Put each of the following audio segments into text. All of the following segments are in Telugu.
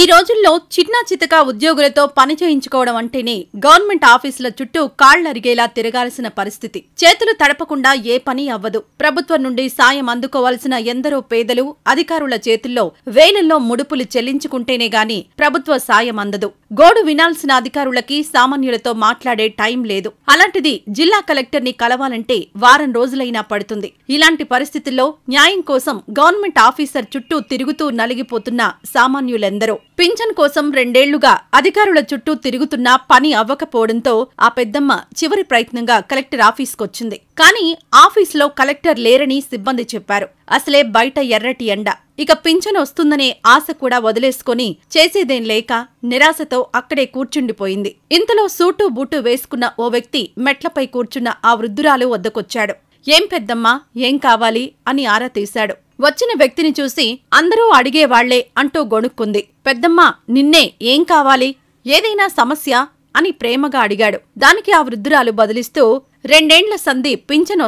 ఈ రోజుల్లో చిన్నా చితక ఉద్యోగులతో పని చేయించుకోవడం అంటేనే గవర్నమెంట్ ఆఫీసుల చుట్టూ కాళ్లరిగేలా తిరగాల్సిన పరిస్థితి చేతులు తడపకుండా ఏ పని అవ్వదు ప్రభుత్వం నుండి సాయం అందుకోవాల్సిన ఎందరో పేదలు అధికారుల చేతుల్లో వేలల్లో ముడుపులు చెల్లించుకుంటేనే గాని ప్రభుత్వ సాయం అందదు గోడు వినాల్సిన అధికారులకి సామాన్యులతో మాట్లాడే టైం లేదు అలాంటిది జిల్లా కలెక్టర్ని కలవాలంటే వారం రోజులైనా పడుతుంది ఇలాంటి పరిస్థితుల్లో న్యాయం కోసం గవర్నమెంట్ ఆఫీసర్ చుట్టూ తిరుగుతూ నలిగిపోతున్న సామాన్యులెందరూ చేశారు పింఛన్ కోసం రెండేళ్లుగా అధికారుల చుట్టూ తిరుగుతున్నా పని అవ్వకపోవడంతో ఆ పెద్దమ్మ చివరి ప్రయత్నంగా కలెక్టర్ ఆఫీస్కొచ్చింది కానీ ఆఫీస్లో కలెక్టర్ లేరని సిబ్బంది చెప్పారు అసలే బయట ఎర్రటి ఎండ ఇక పింఛన్ వస్తుందనే ఆశ కూడా వదిలేసుకుని చేసేదేం లేక నిరాశతో అక్కడే కూర్చుండిపోయింది ఇంతలో సూటు బూటు వేసుకున్న ఓ వ్యక్తి మెట్లపై కూర్చున్న ఆ వృద్ధురాలు వద్దకొచ్చాడు ఏం పెద్దమ్మా ఏం కావాలి అని ఆరా తీశాడు వచ్చిన వ్యక్తిని చూసి అందరూ అడిగేవాళ్లే అంటూ గొణుక్కుంది పెద్దమ్మ నిన్నే ఏం కావాలి ఏదైనా సమస్య అని ప్రేమగా అడిగాడు దానికి ఆ వృద్ధురాలు బదిలిస్తూ రెండేండ్ల సంధి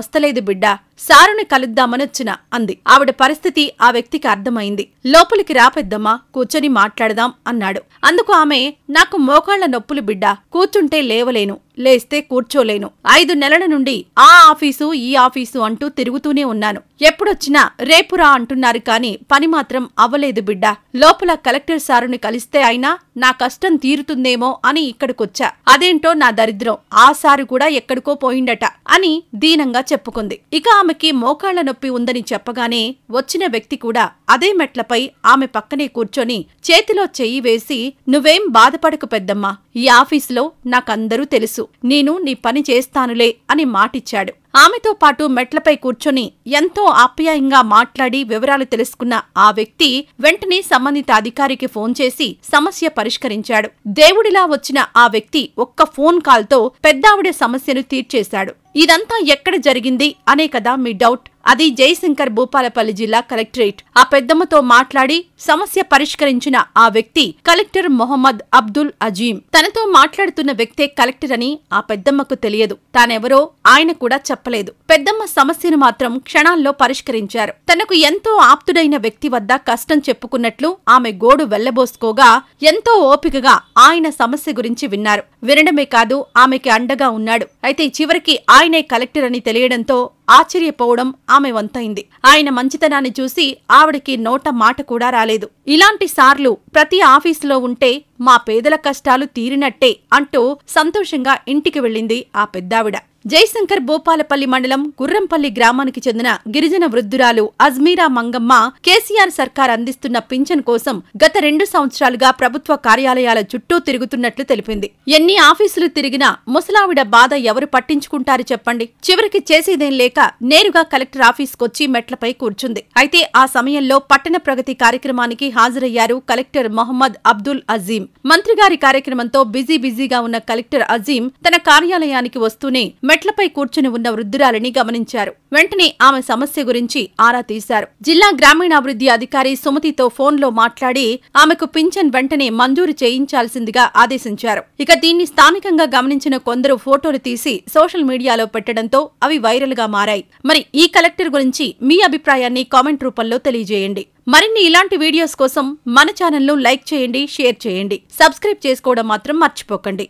వస్తలేదు బిడ్డా సారుని కలుద్దామనొచ్చిన అంది ఆవిడ పరిస్థితి ఆ వ్యక్తికి అర్థమైంది లోపలికి రాపెద్దమ్మా కూర్చొని మాట్లాడదాం అన్నాడు అందుకు ఆమె నాకు మోకాళ్ల నొప్పులు బిడ్డ కూర్చుంటే లేవలేను లేస్తే కూర్చోలేను ఐదు నెలల నుండి ఆ ఆఫీసు ఈ ఆఫీసు అంటూ తిరుగుతూనే ఉన్నాను ఎప్పుడొచ్చినా రేపురా అంటున్నారు కాని పని మాత్రం అవ్వలేదు బిడ్డ లోపల కలెక్టర్ సారుని కలిస్తే అయినా నా కష్టం తీరుతుందేమో అని ఇక్కడికొచ్చా అదేంటో నా దరిద్రం ఆ సారు కూడా ఎక్కడికో పోయిండట అని దీనంగా చెప్పుకుంది ఇక ఆమెకి మోకాళ్ల నొప్పి ఉందని చెప్పగానే వచ్చిన వ్యక్తి కూడా అదే మెట్లపై ఆమె పక్కనే కూర్చొని చేతిలో చెయ్యి వేసి నువ్వేం బాధపడకు పెద్దమ్మా ఈ ఆఫీసులో నాకందరూ తెలుసు నేను నీ పని చేస్తానులే అని మాటిచ్చాడు ఆమెతో పాటు మెట్లపై కూర్చొని ఎంతో ఆప్యాయంగా మాట్లాడి వివరాలు తెలుసుకున్న ఆ వ్యక్తి వెంటనే సంబంధిత అధికారికి ఫోన్ చేసి సమస్య పరిష్కరించాడు దేవుడిలా వచ్చిన ఆ వ్యక్తి ఒక్క ఫోన్ కాల్తో పెద్దావిడ సమస్యను తీర్చేశాడు ఇదంతా ఎక్కడ జరిగింది అనే కదా మీ డౌట్ అది జయశంకర్ భూపాలపల్లి జిల్లా కలెక్టరేట్ ఆ పెద్దమ్మతో మాట్లాడి సమస్య పరిష్కరించిన ఆ వ్యక్తి కలెక్టర్ మొహమ్మద్ అబ్దుల్ అజీం తనతో మాట్లాడుతున్న వ్యక్తే కలెక్టర్ అని ఆ పెద్దమ్మకు తెలియదు తానెవరో ఆయన కూడా చెప్పలేదు పెద్దమ్మ సమస్యను మాత్రం క్షణాల్లో పరిష్కరించారు తనకు ఎంతో ఆప్తుడైన వ్యక్తి వద్ద కష్టం చెప్పుకున్నట్లు ఆమె గోడు వెళ్లబోసుకోగా ఎంతో ఓపికగా ఆయన సమస్య గురించి విన్నారు వినడమే కాదు ఆమెకి అండగా ఉన్నాడు అయితే చివరికి ఆయనే కలెక్టర్ అని తెలియడంతో ఆశ్చర్యపోవడం ఆమె వంతైంది ఆయన మంచితనాన్ని చూసి ఆవిడకి నోట మాట కూడా రాలేదు ఇలాంటి సార్లు ప్రతి ఆఫీసులో ఉంటే మా పేదల కష్టాలు తీరినట్టే అంటూ సంతోషంగా ఇంటికి వెళ్ళింది ఆ పెద్దావిడ జయశంకర్ భూపాలపల్లి మండలం గుర్రంపల్లి గ్రామానికి చెందిన గిరిజన వృద్ధురాలు అజ్మీరా మంగమ్మ కేసీఆర్ సర్కార్ అందిస్తున్న పింఛన్ కోసం గత రెండు సంవత్సరాలుగా ప్రభుత్వ కార్యాలయాల చుట్టూ తిరుగుతున్నట్లు తెలిపింది ఎన్ని ఆఫీసులు తిరిగినా ముసలావిడ బాధ ఎవరు పట్టించుకుంటారు చెప్పండి చివరికి చేసేదేం లేక నేరుగా కలెక్టర్ ఆఫీస్కొచ్చి మెట్లపై కూర్చుంది అయితే ఆ సమయంలో పట్టణ ప్రగతి కార్యక్రమానికి హాజరయ్యారు కలెక్టర్ మొహమ్మద్ అబ్దుల్ అజీం మంత్రిగారి కార్యక్రమంతో బిజీ బిజీగా ఉన్న కలెక్టర్ అజీం తన కార్యాలయానికి వస్తూనే మెట్లపై కూర్చుని ఉన్న వృద్ధురాలిని గమనించారు వెంటనే ఆమె సమస్య గురించి ఆరా తీశారు జిల్లా గ్రామీణాభివృద్ధి అధికారి సుమతితో ఫోన్లో మాట్లాడి ఆమెకు పింఛన్ వెంటనే మంజూరు చేయించాల్సిందిగా ఆదేశించారు ఇక దీన్ని స్థానికంగా గమనించిన కొందరు ఫోటోలు తీసి సోషల్ మీడియాలో పెట్టడంతో అవి వైరల్గా మారాయి మరి ఈ కలెక్టర్ గురించి మీ అభిప్రాయాన్ని కామెంట్ రూపంలో తెలియజేయండి మరిన్ని ఇలాంటి వీడియోస్ కోసం మన ఛానల్ను లైక్ చేయండి షేర్ చేయండి సబ్స్క్రైబ్ చేసుకోవడం మాత్రం మర్చిపోకండి